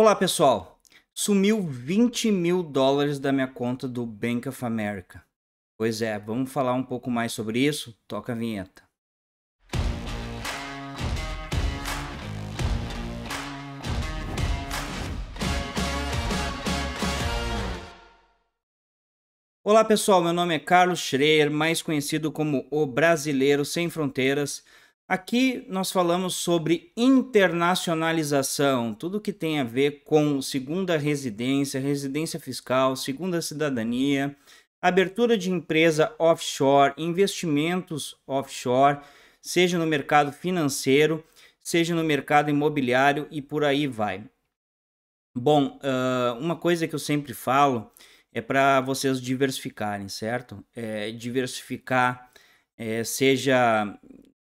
Olá pessoal, sumiu 20 mil dólares da minha conta do Bank of America. Pois é, vamos falar um pouco mais sobre isso? Toca a vinheta. Olá pessoal, meu nome é Carlos Schreier, mais conhecido como o Brasileiro Sem Fronteiras. Aqui nós falamos sobre internacionalização, tudo que tem a ver com segunda residência, residência fiscal, segunda cidadania, abertura de empresa offshore, investimentos offshore, seja no mercado financeiro, seja no mercado imobiliário e por aí vai. Bom, uma coisa que eu sempre falo é para vocês diversificarem, certo? É diversificar, é, seja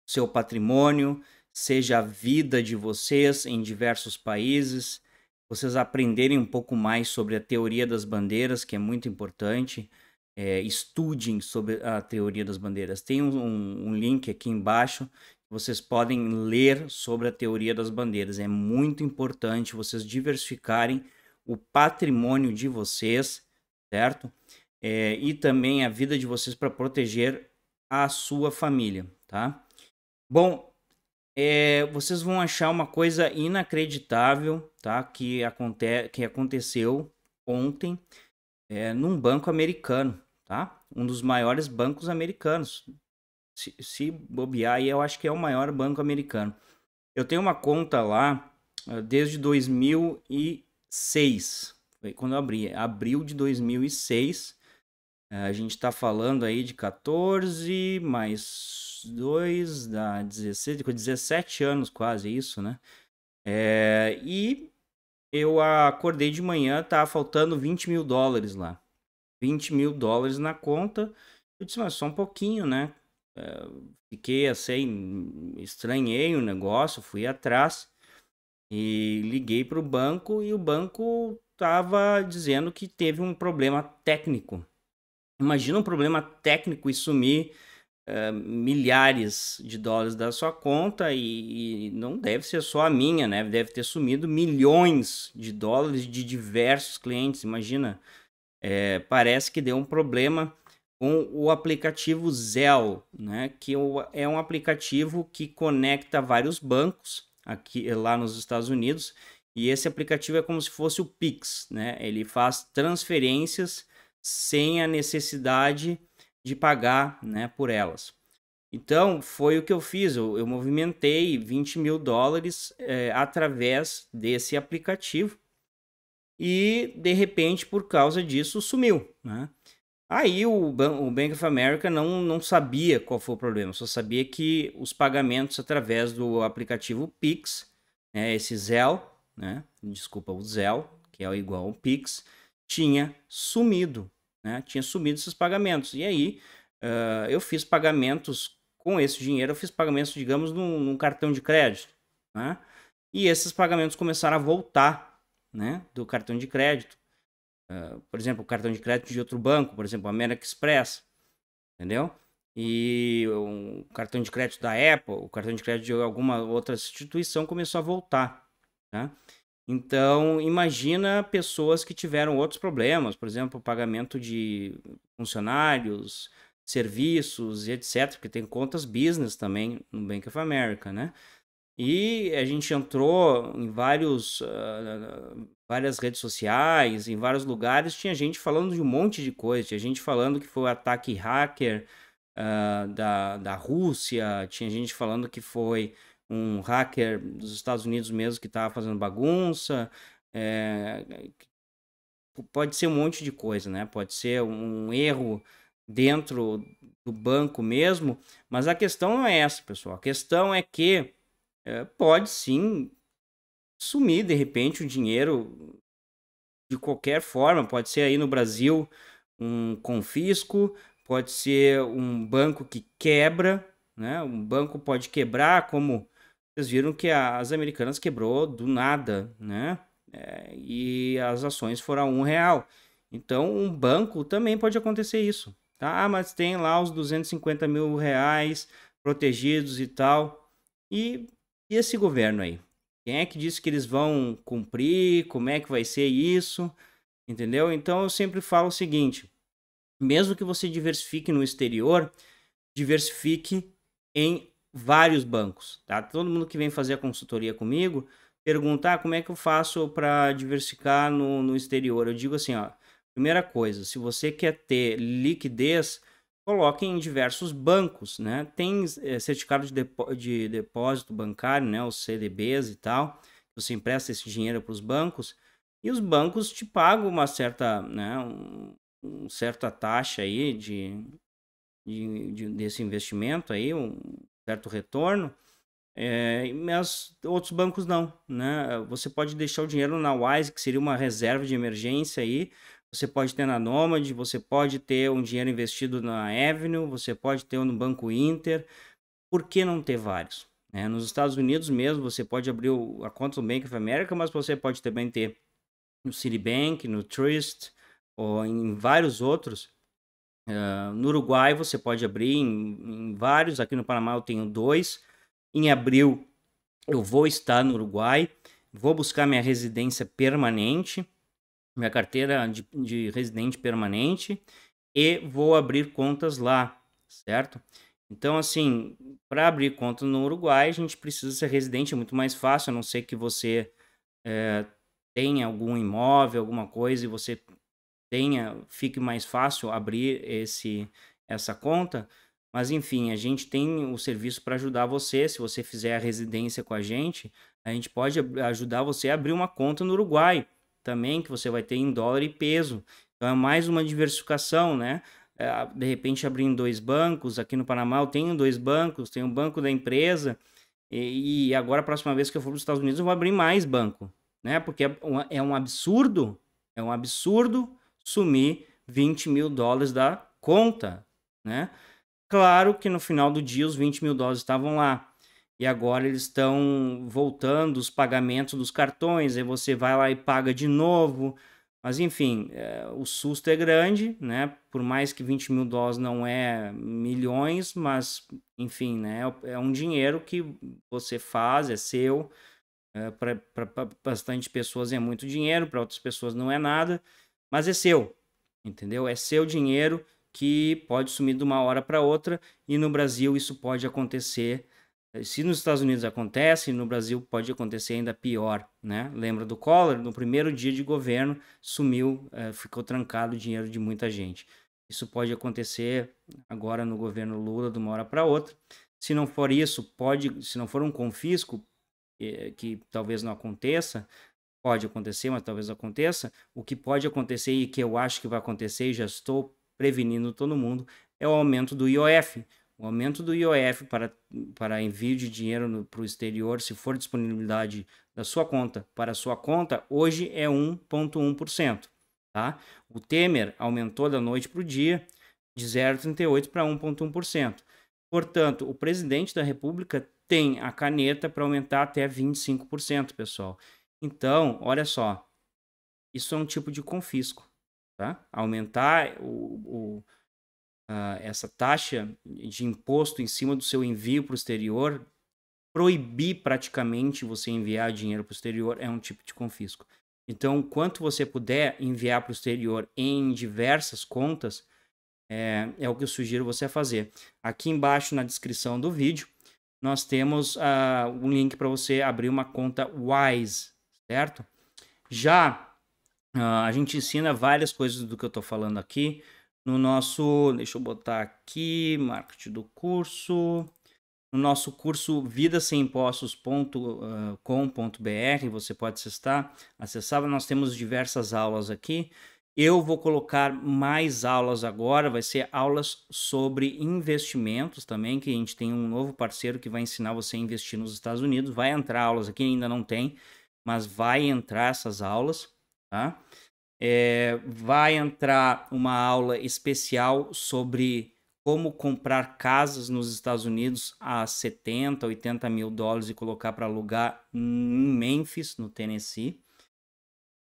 seu patrimônio, seja a vida de vocês em diversos países, vocês aprenderem um pouco mais sobre a teoria das bandeiras, que é muito importante. É, estudem sobre a teoria das bandeiras. Tem um, um, um link aqui embaixo vocês podem ler sobre a teoria das bandeiras. É muito importante vocês diversificarem o patrimônio de vocês, certo? É, e também a vida de vocês para proteger a sua família, tá? Bom, é, vocês vão achar uma coisa inacreditável, tá? Que, aconte que aconteceu ontem é, num banco americano, tá? Um dos maiores bancos americanos. Se, se bobear aí, eu acho que é o maior banco americano. Eu tenho uma conta lá ah, desde 2006, foi quando eu abri, abril de 2006. Ah, a gente está falando aí de 14, mais 2, dá 16, com 17 anos quase é isso, né? É, e eu acordei de manhã, tá faltando 20 mil dólares lá. 20 mil dólares na conta. Eu disse, mas só um pouquinho, né? É, fiquei assim, estranhei o negócio, fui atrás e liguei para o banco e o banco estava dizendo que teve um problema técnico. Imagina um problema técnico e sumir eh, milhares de dólares da sua conta e, e, não deve ser só a minha, né? Deve ter sumido milhões de dólares de diversos clientes. Imagina, é, parece que deu um problema com o aplicativo Zelle, né? Que é, é um aplicativo que conecta vários bancos aqui eh, lá nos Estados Unidos. E esse aplicativo é como se fosse o Pix, né? Ele faz transferências sem a necessidade de pagar né, por elas. Então, foi o que eu fiz. Eu, eu movimentei 20 mil dólares é, através desse aplicativo e, de repente, por causa disso, sumiu. Né? Aí o, o Bank of America não, não sabia qual foi o problema, só sabia que os pagamentos através do aplicativo Pix, né, esse Zelle, né, desculpa, o Zelle, que é igual ao Pix, tinha sumido né? Tinha sumido esses pagamentos. E aí uh, eu fiz pagamentos com esse dinheiro, eu fiz pagamentos, digamos, num, num cartão de crédito, né? E esses pagamentos começaram a voltar, né? Do cartão de crédito. Uh, por exemplo, o cartão de crédito de outro banco, por exemplo, American Express, entendeu? E o cartão de crédito da Apple, o cartão de crédito de alguma outra instituição começou a voltar, tá? Então, imagina pessoas que tiveram outros problemas, por exemplo, pagamento de funcionários, serviços e etc, porque tem contas business também no Bank of America, né? E a gente entrou em vários, uh, várias redes sociais, em vários lugares, tinha gente falando de um monte de coisa. Tinha gente falando que foi o um ataque hacker uh, da, da Rússia, tinha gente falando que foi um hacker dos Estados Unidos mesmo que estava tá fazendo bagunça. É, pode ser um monte de coisa, né? Pode ser um erro dentro do banco mesmo, mas a questão não é essa, pessoal. A questão é que é, pode sim sumir de repente o dinheiro de qualquer forma. Pode ser aí no Brasil um confisco, pode ser um banco que quebra, né? Um banco pode quebrar como vocês viram que as americanas quebrou do nada, né? É, e as ações foram a um real. Então, um banco também pode acontecer isso. Tá? Ah, mas tem lá os 250 mil reais protegidos e tal. E, e esse governo aí? Quem é que disse que eles vão cumprir? Como é que vai ser isso? Entendeu? Então, eu sempre falo o seguinte: mesmo que você diversifique no exterior, diversifique em vários bancos, tá? Todo mundo que vem fazer a consultoria comigo perguntar ah, como é que eu faço para diversificar no, no exterior. Eu digo assim, ó, primeira coisa, se você quer ter liquidez, coloque em diversos bancos, né? Tem é, certificado de, depo de depósito bancário, né? Os CDBs e tal. Você empresta esse dinheiro para os bancos e os bancos te pagam uma certa, né? Um, certa taxa aí de, de, de desse investimento aí, um, certo retorno, é, mas outros bancos não, né? Você pode deixar o dinheiro na Wise, que seria uma reserva de emergência aí, você pode ter na Nomad, você pode ter um dinheiro investido na Avenue, você pode ter no Banco Inter, por que não ter vários? É, nos Estados Unidos mesmo, você pode abrir o, a conta do Bank of America, mas você pode também ter no Citibank, no Trust, ou em vários outros, Uh, no Uruguai você pode abrir em, em, vários, aqui no Panamá eu tenho dois. Em abril eu vou estar no Uruguai, vou buscar minha residência permanente, minha carteira de, de residente permanente e vou abrir contas lá, certo? Então, assim, para abrir conta no Uruguai, a gente precisa ser residente, é muito mais fácil, a não ser que você é, tenha algum imóvel, alguma coisa, e você tenha, fique mais fácil abrir esse essa conta. Mas enfim, a gente tem o serviço para ajudar você. Se você fizer a residência com a gente, a gente pode ajudar você a abrir uma conta no Uruguai também, que você vai ter em dólar e peso. Então é mais uma diversificação, né? É, de repente abrindo dois bancos, aqui no Panamá eu tenho dois bancos, tenho o um banco da empresa, e, agora a próxima vez que eu for para os Estados Unidos eu vou abrir mais banco, né? Porque é, é um absurdo, é um absurdo sumir 20 mil dólares da conta, né? Claro que no final do dia os 20 mil dólares estavam lá. E agora eles estão voltando os pagamentos dos cartões, aí você vai lá e paga de novo. Mas enfim, é, o susto é grande, né? Por mais que 20 mil dólares não é milhões, mas enfim, né? É, é um dinheiro que você faz, é seu. É, para bastante pessoas é muito dinheiro, para outras pessoas não é nada mas é seu, entendeu? É seu dinheiro que pode sumir de uma hora para outra e no Brasil isso pode acontecer. Se nos Estados Unidos acontece, no Brasil pode acontecer ainda pior, né? Lembra do Collor? No primeiro dia de governo sumiu, eh, ficou trancado o dinheiro de muita gente. Isso pode acontecer agora no governo Lula de uma hora para outra. Se não for isso, pode, se não for um confisco eh, que talvez não aconteça, pode acontecer, mas talvez aconteça. O que pode acontecer e que eu acho que vai acontecer, e já estou prevenindo todo mundo, é o aumento do IOF. O aumento do IOF para, para envio de dinheiro para o exterior, se for disponibilidade da sua conta para a sua conta, hoje é 1,1%. Tá? O Temer aumentou da noite para o dia de 0,38% para 1,1%. Portanto, o presidente da República tem a caneta para aumentar até 25%, pessoal. Então, olha só, isso é um tipo de confisco, tá? Aumentar o, o uh, essa taxa de imposto em cima do seu envio para o exterior, proibir praticamente você enviar dinheiro para o exterior é um tipo de confisco. Então, quanto você puder enviar para o exterior em diversas contas, é, é, o que eu sugiro você fazer. Aqui embaixo na descrição do vídeo, nós temos uh, um link para você abrir uma conta Wise, certo? Já uh, a gente ensina várias coisas do que eu estou falando aqui no nosso, deixa eu botar aqui, marketing do curso, no nosso curso vidasemimpostos.com.br, ah, você pode acessar, acessar, nós temos diversas aulas aqui. Eu vou colocar mais aulas agora, vai ser aulas sobre investimentos também, que a gente tem um novo parceiro que vai ensinar você a investir nos Estados Unidos. Vai entrar aulas aqui, ainda não tem, mas vai entrar essas aulas, tá? É, vai entrar uma aula especial sobre como comprar casas nos Estados Unidos a 70, 80 mil dólares e colocar para alugar em Memphis, no Tennessee.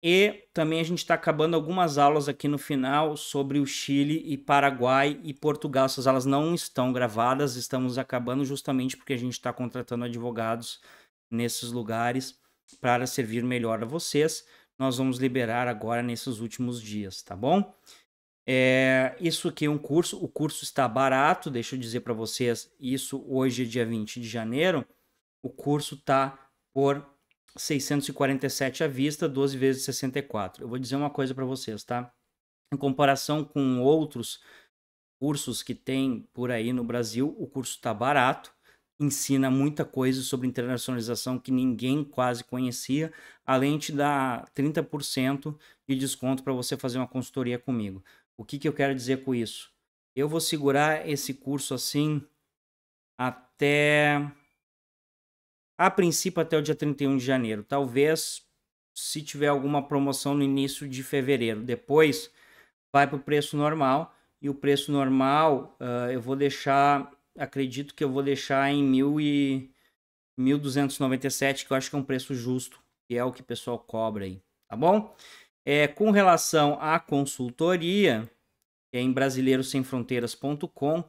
E também a gente está acabando algumas aulas aqui no final sobre o Chile e Paraguai e Portugal. Essas aulas não estão gravadas, estamos acabando justamente porque a gente está contratando advogados nesses lugares para servir melhor a vocês. Nós vamos liberar agora nesses últimos dias, tá bom? É, isso aqui é um curso, o curso está barato, deixa eu dizer para vocês, isso hoje é dia 20 de janeiro, o curso está por 647 à vista, 12 vezes 64. Eu vou dizer uma coisa para vocês, tá? Em comparação com outros cursos que tem por aí no Brasil, o curso está barato, ensina muita coisa sobre internacionalização que ninguém quase conhecia, além de dar 30% de desconto para você fazer uma consultoria comigo. O que, que eu quero dizer com isso? Eu vou segurar esse curso assim até. A princípio, até o dia 31 de janeiro. Talvez se tiver alguma promoção no início de fevereiro. Depois vai para o preço normal. E o preço normal uh, eu vou deixar acredito que eu vou deixar em mil e 1.297, que eu acho que é um preço justo, que é o que o pessoal cobra aí, tá bom? É, com relação à consultoria, é em brasileirosemfronteiras.com,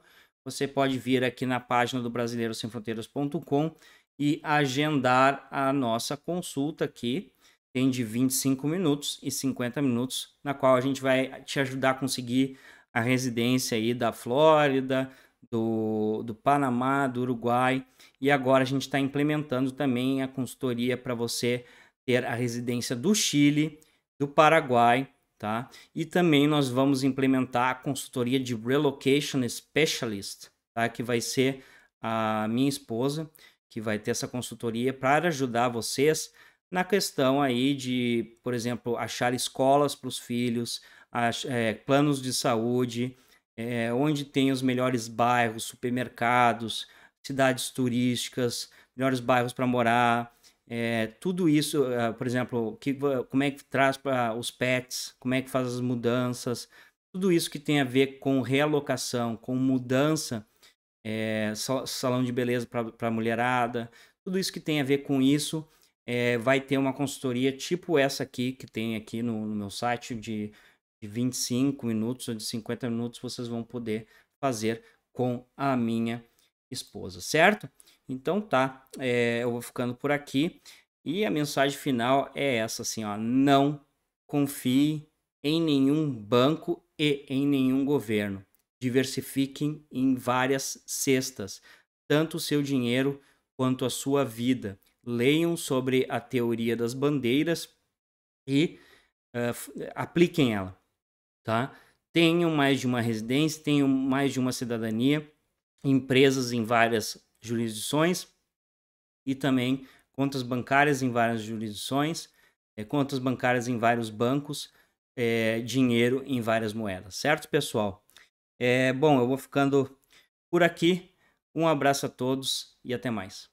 você pode vir aqui na página do brasileirosemfronteiras.com e agendar a nossa consulta aqui. Tem de 25 minutos e 50 minutos, na qual a gente vai te ajudar a conseguir a residência aí da Flórida, do, do Panamá, do Uruguai. E agora a gente está implementando também a consultoria para você ter a residência do Chile, do Paraguai, tá? E também nós vamos implementar a consultoria de Relocation Specialist, tá? Que vai ser a minha esposa, que vai ter essa consultoria para ajudar vocês na questão aí de, por exemplo, achar escolas para os filhos, ach, é, planos de saúde, é, onde tem os melhores bairros, supermercados, cidades turísticas, melhores bairros para morar, é, tudo isso, eh, por exemplo, que, como é que traz para os pets, como é que faz as mudanças, tudo isso que tem a ver com realocação, com mudança, é, salão de beleza para mulherada, tudo isso que tem a ver com isso, é, vai ter uma consultoria tipo essa aqui, que tem aqui no, no meu site, de de 25 minutos ou de 50 minutos vocês vão poder fazer com a minha esposa, certo? Então tá, é, eu vou ficando por aqui e a mensagem final é essa assim, ó, não confie em nenhum banco e em nenhum governo. Diversifiquem em várias cestas, tanto o seu dinheiro quanto a sua vida. Leiam sobre a teoria das bandeiras e uh, apliquem ela tá? Tenham mais de uma residência, tenham mais de uma cidadania, empresas em várias jurisdições e também contas bancárias em várias jurisdições, é, contas bancárias em vários bancos, é, dinheiro em várias moedas, certo, pessoal? É, bom, eu vou ficando por aqui. Um abraço a todos e até mais.